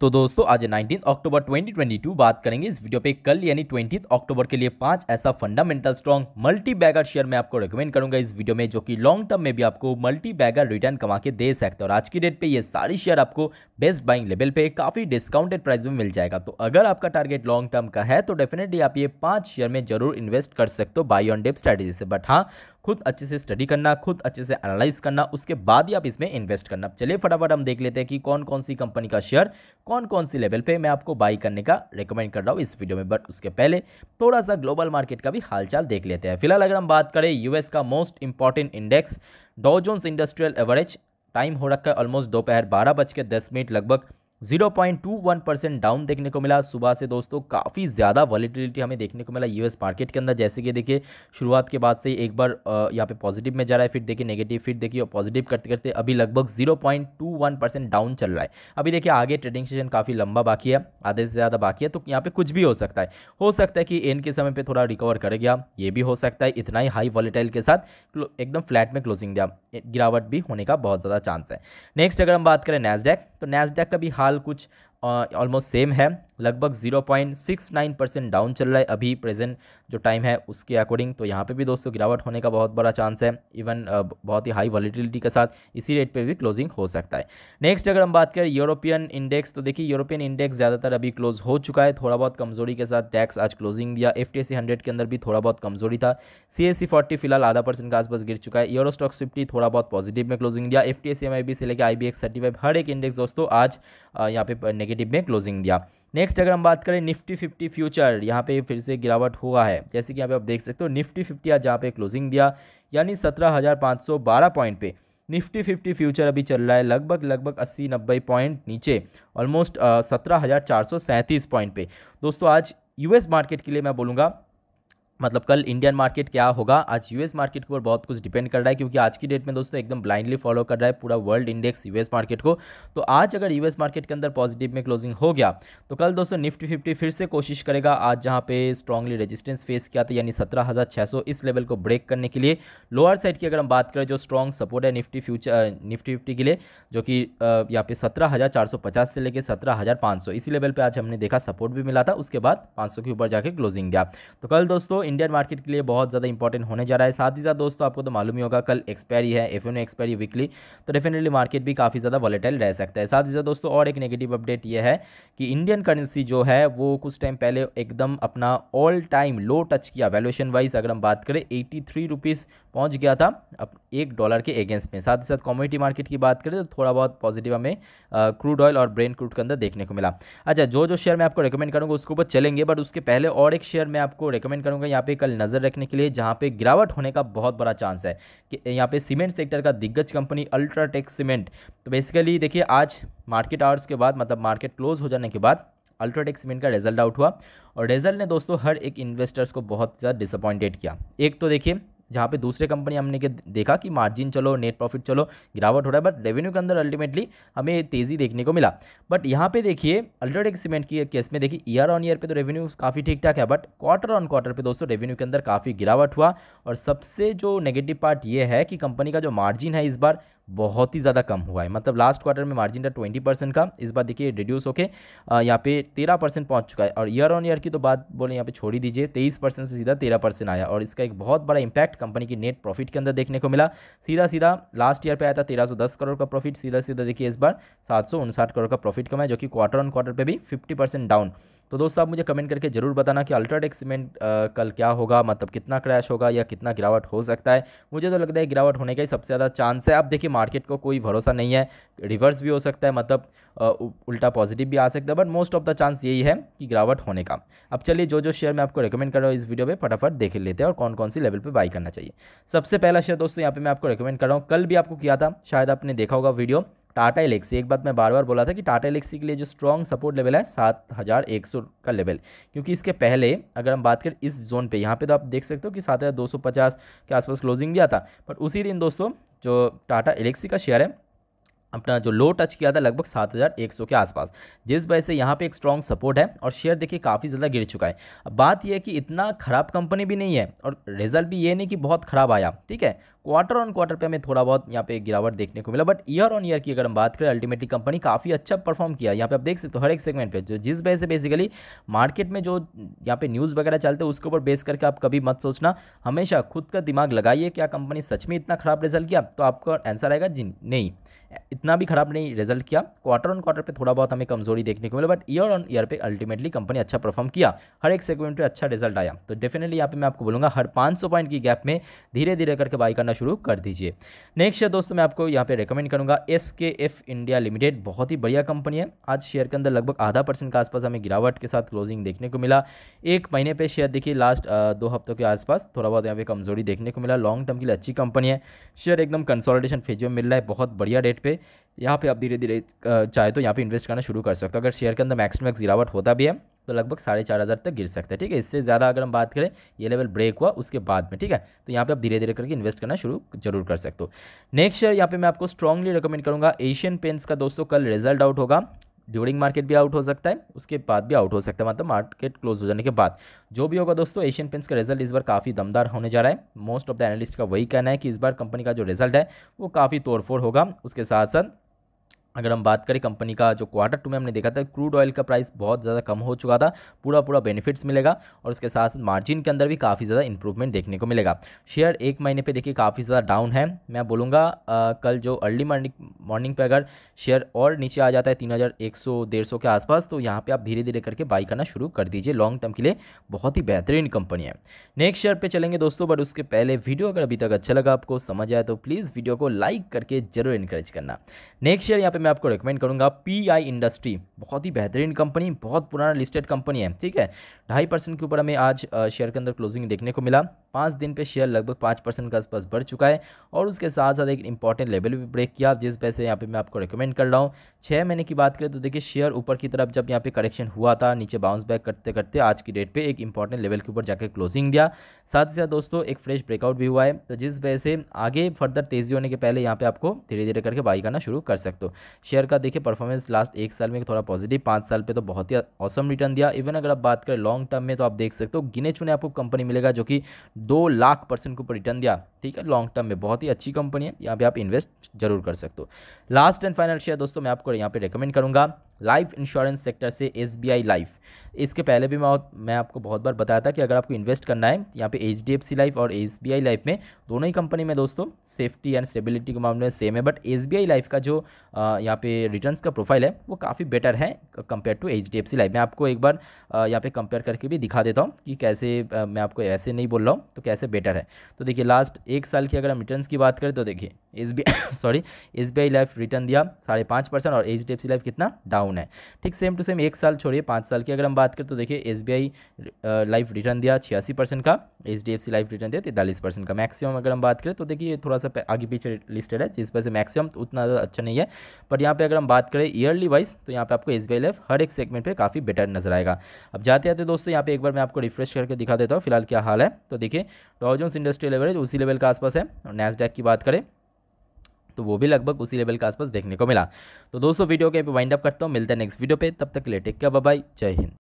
तो दोस्तों आज नाइनटीन अक्टूबर 2022 बात करेंगे इस वीडियो पे कल यानी ट्वेंटी अक्टूबर के लिए पांच ऐसा fundamental strong multibagger share मैं आपको रिकमेंड करूंगा इस वीडियो में जो कि लॉन्ग टर्म में भी आपको मल्टी बैगर रिटर्न कमा के दे सकते हैं और आज की डेट पे ये सारी शेयर आपको बेस्ट बाइंग लेवल पे काफी डिस्काउंटेड प्राइस में मिल जाएगा तो अगर आपका टारगेट लॉन्ग टर्म का है तो डेफिनेटली आप ये पांच शेयर में जरूर इन्वेस्ट कर सकते हो बाई ऑन डेप स्ट्रेटेजी से बट हाँ खुद अच्छे से स्टडी करना खुद अच्छे से एनालाइज करना उसके बाद ही आप इसमें इन्वेस्ट करना चलिए फटाफट हम देख लेते हैं कि कौन कौन सी कंपनी का शेयर कौन कौन सी लेवल पे मैं आपको बाई करने का रिकमेंड कर रहा हूँ इस वीडियो में बट उसके पहले थोड़ा सा ग्लोबल मार्केट का भी हालचाल देख लेते हैं फिलहाल अगर हम बात करें यूएस का most important index Dow Jones industrial average time हो रखा है ऑलमोस्ट दोपहर बारह बज के दस मिनट लगभग 0.21 परसेंट डाउन देखने को मिला सुबह से दोस्तों काफ़ी ज़्यादा वॉलीटिलिटी हमें देखने को मिला यूएस मार्केट के अंदर जैसे कि देखिए शुरुआत के बाद से एक बार यहाँ पे पॉजिटिव में जा रहा है फिर देखिए नेगेटिव फिर देखिए और पॉजिटिव करते करते अभी लगभग 0.21 परसेंट डाउन चल रहा है अभी देखिए आगे ट्रेडिंग सेशन काफ़ी लंबा बाकी है आधे से ज़्यादा बाकी है तो यहाँ पर कुछ भी हो सकता है हो सकता है कि एन के समय पर थोड़ा रिकवर कर गया ये भी हो सकता है इतना ही हाई वॉलीटाइल के साथ एकदम फ्लैट में क्लोजिंग दिया गिरावट भी होने का बहुत ज़्यादा चांस है नेक्स्ट अगर हम बात करें नैसडैक तो नैसडैक का भी हाल हाल कुछ ऑलमोस्ट सेम है लगभग 0.69 परसेंट डाउन चल रहा है अभी प्रेजेंट जो टाइम है उसके अकॉर्डिंग तो यहाँ पे भी दोस्तों गिरावट होने का बहुत बड़ा चांस है इवन बहुत ही हाई वॉलीटिलिटी के साथ इसी रेट पे भी क्लोजिंग हो सकता है नेक्स्ट अगर हम बात करें यूरोपियन इंडेक्स तो देखिए यूरोपियन इंडेक्स ज़्यादातर अभी क्लोज हो चुका है थोड़ा बहुत कमजोरी के साथ टैक्स आज क्लोजिंग दिया एफ टी e के अंदर भी थोड़ा बहुत कमजोरी था सी एस e फिलहाल आधा परसेंट के आसपास गिर चुका है यूरो स्टॉक्स फिफ्टी थोड़ा बहुत पॉजिटिव में क्लोजिंग दिया एफ टी e से लेकर आई बी हर एक इंडेक्स दोस्तों आज यहाँ पे नेगेटिव में क्लोजिंग दिया नेक्स्ट अगर हम बात करें निफ्टी फिफ्टी फ्यूचर यहाँ पे फिर से गिरावट हुआ है जैसे कि यहाँ पे आप देख सकते हो निफ्टी फिफ्टी आज यहाँ पे क्लोजिंग दिया यानी सत्रह हज़ार पाँच सौ बारह पॉइंट पे निफ्टी फिफ्टी फ्यूचर अभी चल रहा है लगभग लगभग अस्सी नब्बे पॉइंट नीचे ऑलमोस्ट सत्रह हज़ार चार सौ सैंतीस पॉइंट पे दोस्तों आज यूएस मार्केट के लिए मैं बोलूँगा मतलब कल इंडियन मार्केट क्या होगा आज यूएस मार्केट के ऊपर बहुत कुछ डिपेंड कर रहा है क्योंकि आज की डेट में दोस्तों एकदम ब्लाइंडली फॉलो कर रहा है पूरा वर्ल्ड इंडेक्स यूएस मार्केट को तो आज अगर यूएस मार्केट के अंदर पॉजिटिव में क्लोजिंग हो गया तो कल दोस्तों निफ्टी फिफ्टी फिर से कोशिश करेगा आज जहाँ पे स्ट्रांगली रजिस्टेंस फेस किया था यानी सत्रह इस लेवल को ब्रेक करने के लिए लोअर साइड की अगर हम बात करें जो स्ट्रॉन्ग सपोर्ट है निफ्टी फ्यूचर निफ्टी फिफ्टी के लिए जो कि यहाँ पे सत्रह से लेकर सत्रह इसी लेवल पर आज हमने देखा सपोर्ट भी मिला था उसके बाद पाँच के ऊपर जाके क्लोजिंग गया तो कल दोस्तों इंडियन मार्केट के लिए बहुत ज़्यादा इंपॉर्टेंट होने जा रहा है साथ ही साथ दोस्तों आपको तो मालूम ही होगा कल एक्सपायरी है एफ एक्सपायरी वीकली तो डेफिनेटली मार्केट भी काफ़ी ज़्यादा वॉलेटाइल रह सकता है साथ ही साथ दोस्तों और एक नेगेटिव अपडेट ये है कि इंडियन करेंसी जो है वो कुछ टाइम पहले एकदम अपना ऑल टाइम लो टच किया वैल्यूशन वाइज अगर हम बात करें एटी थ्री रुपीज़ गया था अब एक डॉलर के अगेंस्ट में साथ ही साथ कॉमोडिटी मार्केट की बात करें तो थोड़ा बहुत पॉजिटिव हमें क्रूड ऑयल और ब्रेन क्रूड के अंदर देखने को मिला अच्छा जो जो शेयर मैं आपको रिकमेंड करूँगा उसके ऊपर चलेंगे बट उसके पहले और एक शेयर मैं आपको रिकमेंड करूंगा यहाँ पे कल नज़र रखने के लिए जहाँ पे गिरावट होने का बहुत बड़ा चांस है कि यहाँ पे सीमेंट सेक्टर का दिग्गज कंपनी अल्ट्राटेक सीमेंट तो बेसिकली देखिए आज मार्केट आवर्स के बाद मतलब मार्केट क्लोज हो जाने के बाद अल्ट्राटेक सीमेंट का रिजल्ट आउट हुआ और रिजल्ट ने दोस्तों हर एक इन्वेस्टर्स को बहुत ज़्यादा डिसअपॉइंटेड किया एक तो देखिए जहाँ पे दूसरे कंपनी हमने के देखा कि मार्जिन चलो नेट प्रॉफिट चलो गिरावट हो रहा है बट रेवेन्यू के अंदर अल्टीमेटली हमें तेज़ी देखने को मिला बट यहाँ पे देखिए अल्ट्राटेक सीमेंट की केस में देखिए ईयर ऑन ईयर पे तो रेवेन्यू काफ़ी ठीक ठाक है बट क्वार्टर ऑन क्वार्टर पे दोस्तों रेवेन्यू के अंदर काफ़ी गिरावट हुआ और सबसे जो नेगेटिव पार्ट ये है कि कंपनी का जो मार्जिन है इस बार बहुत ही ज़्यादा कम हुआ है मतलब लास्ट क्वार्टर में मार्जिन था ट्वेंटी परसेंट का इस बार देखिए रिड्यूस होके यहाँ पे तेरह परसेंट पहुँच चुका है और ईयर ऑन ईयर की तो बात बोले यहाँ पे छोड़ ही दीजिए तेईस परसेंट से सीधा तेरह परसेंट आया और इसका एक बहुत बड़ा इंपैक्ट कंपनी की नेट प्रॉफिट के अंदर देखने को मिला सीधा सीधा लास्ट ईयर पर आया था तेरह करोड़ का प्रॉफिट सीधा सीधा देखिए इस बार सात करोड़ का प्रॉफिट कमाया जो कि क्वार्टर ऑन क्वार्टर पर भी फिफ्टी डाउन तो दोस्तों आप मुझे कमेंट करके ज़रूर बताना कि अल्ट्राटेक सीमेंट कल क्या होगा मतलब कितना क्रैश होगा या कितना गिरावट हो सकता है मुझे तो लगता है गिरावट होने का ही सबसे ज़्यादा चांस है अब देखिए मार्केट को कोई भरोसा नहीं है रिवर्स भी हो सकता है मतलब उल्टा पॉजिटिव भी आ सकता है but most of the chance यही है कि गिरावट होने का अब चलिए जो जो शेयर मैं आपको रिकमेंड कर रहा हूँ इस वीडियो में फटाफट देख लेते हैं और कौन कौन सी लेवल पर बाई करना चाहिए सबसे पहला शेयर दोस्तों यहाँ पर मैं आपको रिकमेंड कर रहा हूँ कल भी आपको किया था शायद आपने देखा होगा वीडियो टाटा एलेक्सी एक बात मैं बार बार बोला था कि टाटा एलेक्सी के लिए जो स्ट्रॉन्ग सपोर्ट लेवल है सात हज़ार एक सौ का लेवल क्योंकि इसके पहले अगर हम बात करें इस जोन पे यहाँ पे तो आप देख सकते हो कि सात हज़ार दो सौ पचास के आसपास क्लोजिंग दिया था बट उसी दिन दोस्तों जो टाटा एलेक्सी का शेयर है अपना जो लो टच किया था लगभग 7100 के आसपास जिस वजह से यहाँ पे एक स्ट्रॉन्ग सपोर्ट है और शेयर देखिए काफ़ी ज़्यादा गिर चुका है अब बात यह है कि इतना ख़राब कंपनी भी नहीं है और रिजल्ट भी ये नहीं कि बहुत ख़राब आया ठीक है क्वार्टर ऑन क्वार्टर पे हमें थोड़ा बहुत यहाँ पे गिरावट देखने को मिला बट ईयर ऑन ईयर की अगर हम बात करें अल्टीमेटली कंपनी काफ़ी अच्छा परफॉर्म किया यहाँ पे आप देख सकते हो हर एक सेगमेंट पे जो जिस वजह से बेसिकली मार्केट में जो यहाँ पे न्यूज़ वगैरह चलते हैं उसके ऊपर बेस करके आप कभी मत सोचना हमेशा खुद का दिमाग लगाइए क्या कंपनी सच में इतना खराब रिजल्ट किया तो आपका आंसर आएगा जी नहीं इतना भी खराब नहीं रिजल्ट किया क्वार्टर ऑन क्वार्टर पे थोड़ा बहुत हमें कमजोरी देखने को मिला बट ईयर ऑन ईयर पे अल्टीमेटली कंपनी अच्छा परफॉर्म किया हर एक सेगमेंट पे अच्छा रिजल्ट आया तो डेफिनेटली यहाँ पे मैं आपको बोलूँगा हर 500 पॉइंट की गैप में धीरे धीरे करके बाई करना शुरू कर दीजिए नेक्स्ट शेयर दोस्तों मैं आपको यहाँ पे रिकमेंड करूँगा एस के एफ इंडिया लिमिटेड बहुत ही बढ़िया कंपनी है आज शेयर के अंदर लगभग आधा परसेंट के आसपास हमें गिरावट के साथ क्लोजिंग देखने को मिला एक महीने पर शेयर देखिए लास्ट दो हफ्तों के आसपास थोड़ा बहुत यहाँ पे कमजोरी देखने को मिला लॉन्ग टर्म के लिए अच्छी कंपनी है शेयर एकदम कंसोलिडेशन फेज में मिल रहा है बहुत बढ़िया डेट मार्केट पे यहाँ पे आप धीरे धीरे चाहे तो यहाँ पे इन्वेस्ट करना शुरू कर सकते हो अगर शेयर के अंदर मैक्स टू मैक्स गिरावट होता भी है तो लगभग साढ़े चार हज़ार तक गिर सकता है ठीक है इससे ज़्यादा अगर हम बात करें ये लेवल ब्रेक हुआ उसके बाद में ठीक है तो यहाँ पे आप धीरे धीरे करके इन्वेस्ट करना शुरू जरूर कर सकते हो नेक्स्ट शेयर यहाँ पे मैं आपको स्ट्रॉन्गली रिकमेंड करूँगा एशियन पेंट्स का दोस्तों कल रिजल्ट आउट होगा ड्यूरिंग मार्केट भी आउट हो सकता है उसके बाद भी आउट हो सकता है मतलब मार्केट क्लोज हो जाने के बाद जो भी होगा दोस्तों एशियन पेंट्स का रिजल्ट इस बार काफ़ी दमदार होने जा रहा है मोस्ट ऑफ द एनालिस्ट का वही कहना है कि इस बार कंपनी का जो रिजल्ट है वो काफ़ी तोड़फोड़ होगा उसके साथ साथ अगर हम बात करें कंपनी का जो क्वार्टर टू में हमने देखा था क्रूड ऑयल का प्राइस बहुत ज़्यादा कम हो चुका था पूरा पूरा बेनिफिट्स मिलेगा और उसके साथ साथ मार्जिन के अंदर भी काफ़ी ज़्यादा इंप्रूवमेंट देखने को मिलेगा शेयर एक महीने पे देखिए काफ़ी ज़्यादा डाउन है मैं बोलूँगा कल जो अर्ली मॉर्निंग मॉर्निंग पर अगर शेयर और नीचे आ जाता है तीन हज़ार एक सौ डेढ़ सौ के आसपास तो यहाँ पर आप धीरे धीरे करके बाई करना शुरू कर दीजिए लॉन्ग टर्म के लिए बहुत ही बेहतरीन कंपनी है नेक्स्ट शेयर पर चलेंगे दोस्तों बट उसके पहले वीडियो अगर अभी तक अच्छा लगा आपको समझ आए तो प्लीज़ वीडियो को लाइक करके जरूर इनक्रेज करना नेक्स्ट शेयर यहाँ पर मैं आपको रिकमेंड करूँगा पी आई इंडस्ट्री बहुत ही बेहतरीन कंपनी बहुत पुराना लिस्टेड कंपनी है ठीक है ढाई परसेंट के ऊपर हमें आज शेयर के अंदर क्लोजिंग देखने को मिला पाँच दिन पे शेयर लगभग पाँच परसेंट के आसपास बढ़ चुका है और उसके साथ साथ एक इंपॉर्टेंट लेवल भी ब्रेक किया जिस वजह से यहाँ पे मैं आपको रिकमेंड कर रहा हूँ छः महीने की बात करें तो देखिए शेयर ऊपर की तरफ जब यहाँ पे करेक्शन हुआ था नीचे बाउंस बैक करते करते आज की डेट पर एक इंपॉर्टेंट लेवल के ऊपर जाकर क्लोजिंग दिया साथ ही साथ दोस्तों एक फ्रेश ब्रेकआउट भी हुआ है तो जिस वजह से आगे फर्दर तेज़ी होने के पहले यहाँ पर आपको धीरे धीरे करके बाई करना शुरू कर सकते हो शेयर का देखिए परफॉर्मेंस लास्ट एक साल में थोड़ा पॉजिटिव पाँच साल पे तो बहुत ही औसम रिटर्न दिया इवन अगर आप बात करें लॉन्ग टर्म में तो आप देख सकते हो गिने चुने आपको कंपनी मिलेगा जो कि दो लाख परसेंट के ऊपर रिटर्न दिया ठीक है लॉन्ग टर्म में बहुत ही अच्छी कंपनी है यहाँ पे आप इन्वेस्ट जरूर कर सकते हो लास्ट एंड फाइनल शेयर दोस्तों मैं आपको यहाँ पे रिकमेंड करूँगा लाइफ इंश्योरेंस सेक्टर से एस लाइफ इसके पहले भी मैं मैं आपको बहुत बार बताया था कि अगर आपको इन्वेस्ट करना है यहाँ पे H D F C life और एस बी आई लाइफ में दोनों ही कंपनी में दोस्तों सेफ्टी एंड स्टेबिलिटी के मामले में सेम है but S B I life का जो यहाँ पे रिटर्न का प्रोफाइल है वो काफ़ी बेटर है compare to H D F C life मैं आपको एक बार यहाँ पे कंपेयर करके भी दिखा देता हूँ कि कैसे मैं आपको ऐसे नहीं बोल रहा हूँ तो कैसे बेटर है तो देखिए लास्ट एक साल की अगर हम रिटर्न की बात करें तो देखिए S B sorry S B I life return दिया साढ़े पाँच परसेंट और H D F C life कितना डाउन है ठीक सेम टू सेम एक साल छोड़िए पाँच साल की अगर हम बात बात करें तो देखिए एस लाइफ रिटर्न दिया छियासी परसेंट का एच लाइफ रिटर्न दिया तैंतालीस परसेंट का मैक्सिमम अगर हम बात करें तो देखिए थोड़ा सा आगे पीछे लिस्टेड है जिस वजह से मैक्सिमम तो उतना अच्छा नहीं है पर यहाँ पर अगर हम बात करें ईयरली वाइज तो यहाँ पर आपको एस लाइफ हर एक सेगमेंट पर काफ़ी बेटर नजर आएगा अब जाते आते दोस्तों यहाँ पर एक बार मैं आपको रिफ्रेश करके दिखा देता हूँ फिलहाल क्या हाल है तो देखिए डॉजोन्स इंडस्ट्रियल लेवल उसी लेवल के आसपास है और नैसडैक की बात करें तो वो भी लगभग उसी लेवल के आसपास देखने को मिला तो दोस्तों वीडियो के पे वाइंड अप करता हूँ मिलता है नेक्स्ट वीडियो पे तब तक के लिए टेक केयर बाय जय हिंद